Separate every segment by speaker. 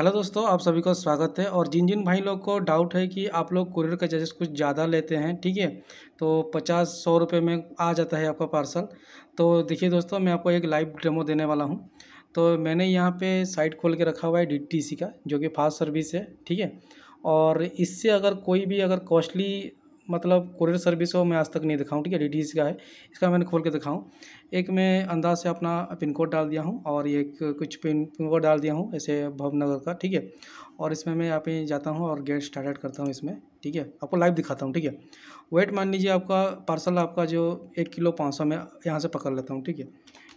Speaker 1: hello दोस्तों आप सभी का स्वागत है और जिन जिन भाई लोग को डाउट है कि आप लोग कुरियर का चार्जेस कुछ ज़्यादा लेते हैं ठीक है तो पचास सौ रुपये में आ जाता है आपका पार्सल तो देखिए दोस्तों मैं आपको एक लाइव डेमो देने वाला हूँ तो मैंने यहाँ पे साइट खोल के रखा हुआ है डी का जो कि फास्ट सर्विस है ठीक है और इससे अगर कोई भी अगर कॉस्टली मतलब कुरियर सर्विस हो मैं आज तक नहीं दिखाऊँ ठीक है डी का है इसका मैंने खोल के दिखाऊँ एक मैं अंदाज से अपना पिन कोड डाल दिया हूँ और एक कुछ पिन पिन कोड डाल दिया हूँ ऐसे भवनगर का ठीक है और इसमें मैं यहाँ पे जाता हूँ और गेट स्टार्ट करता हूँ इसमें ठीक है आपको लाइव दिखाता हूँ ठीक है वेट मान लीजिए आपका पार्सल आपका जो एक किलो पाँच सौ मैं यहाँ से पकड़ लेता हूँ ठीक है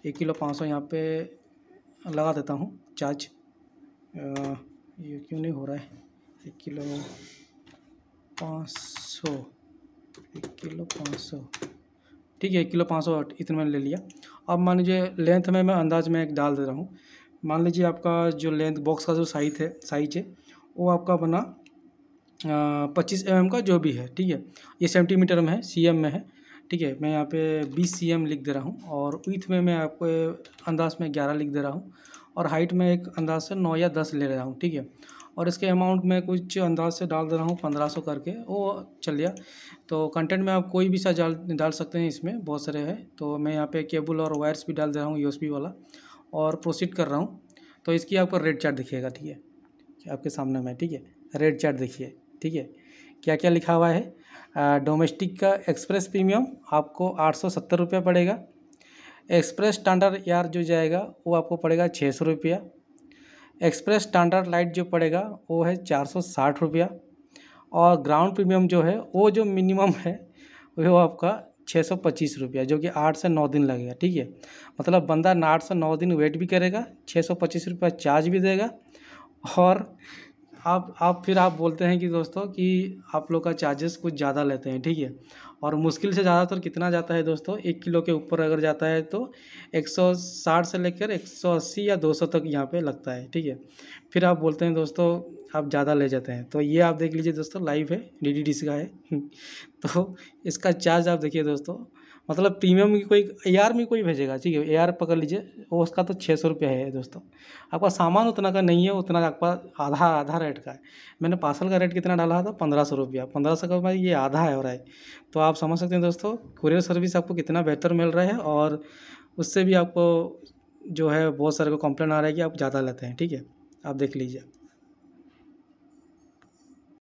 Speaker 1: एक किलो पाँच सौ यहाँ पर लगा देता हूँ चार्ज ये क्यों नहीं हो रहा है एक किलो पाँच सौ एक किलो पाँच सौ ठीक है एक किलो पाँच सौ इतने मैंने ले लिया अब मान लीजिए लेंथ में मैं अंदाज में एक डाल दे रहा हूँ मान लीजिए आपका जो लेंथ बॉक्स का जो साइज है साइज है वो आपका बना पच्चीस एम का जो भी है ठीक है ये सेंटीमीटर में है सी में है ठीक है मैं यहाँ पे बीस सी लिख दे रहा हूँ और विथ में मैं आपको अंदाज में ग्यारह लिख दे रहा हूँ और हाइट में एक अंदाज से नौ या दस ले रहा हूँ ठीक है और इसके अमाउंट में कुछ अंदाज से डाल दे रहा हूँ पंद्रह सौ करके वो चल गया तो कंटेंट में आप कोई भी सा डाल डाल सकते हैं इसमें बहुत सारे हैं तो मैं यहाँ पे केबल और वायर्स भी डाल दे रहा हूँ यूएसबी वाला और प्रोसीड कर रहा हूँ तो इसकी आपको रेड चार्ट दिखिएगा ठीक है आपके सामने में ठीक है रेड चार्ट देखिए ठीक है क्या क्या लिखा हुआ है डोमेस्टिक का एक्सप्रेस प्रीमियम आपको आठ सौ सत्तर रुपये पड़ेगा एक्सप्रेस स्टैंडर्ड यार जो जाएगा वो आपको पड़ेगा छः सौ रुपया एक्सप्रेस स्टैंडर्ड लाइट जो पड़ेगा वो है चार सौ साठ रुपया और ग्राउंड प्रीमियम जो है वो जो मिनिमम है वो आपका छः सौ पच्चीस रुपया जो कि आठ से नौ दिन लगेगा ठीक है मतलब बंदा आठ से नौ दिन वेट भी करेगा छः सौ पच्चीस रुपया चार्ज भी देगा और आप आप फिर आप बोलते हैं कि दोस्तों कि आप लोग का चार्जेस कुछ ज़्यादा लेते हैं ठीक है और मुश्किल से ज़्यादातर कितना जाता है दोस्तों एक किलो के ऊपर अगर जाता है तो 160 से लेकर 180 या 200 तक यहाँ पे लगता है ठीक है फिर आप बोलते हैं दोस्तों आप ज़्यादा ले जाते हैं तो ये आप देख लीजिए दोस्तों लाइव है डी का है तो इसका चार्ज आप देखिए दोस्तों मतलब प्रीमियम की कोई ए में कोई भेजेगा ठीक है ए पकड़ लीजिए वो उसका तो छः सौ रुपया है दोस्तों आपका सामान उतना का नहीं है उतना आपका आधा आधा रेट का है मैंने पार्सल का रेट कितना डाला था पंद्रह सौ रुपया पंद्रह सौ का ये आधा है हो रहा है तो आप समझ सकते हैं दोस्तों कुरियर सर्विस आपको कितना बेहतर मिल रहा है और उससे भी आपको जो है बहुत सारे को कंप्लेन आ रहा है कि आप ज़्यादा लेते हैं ठीक है आप देख लीजिए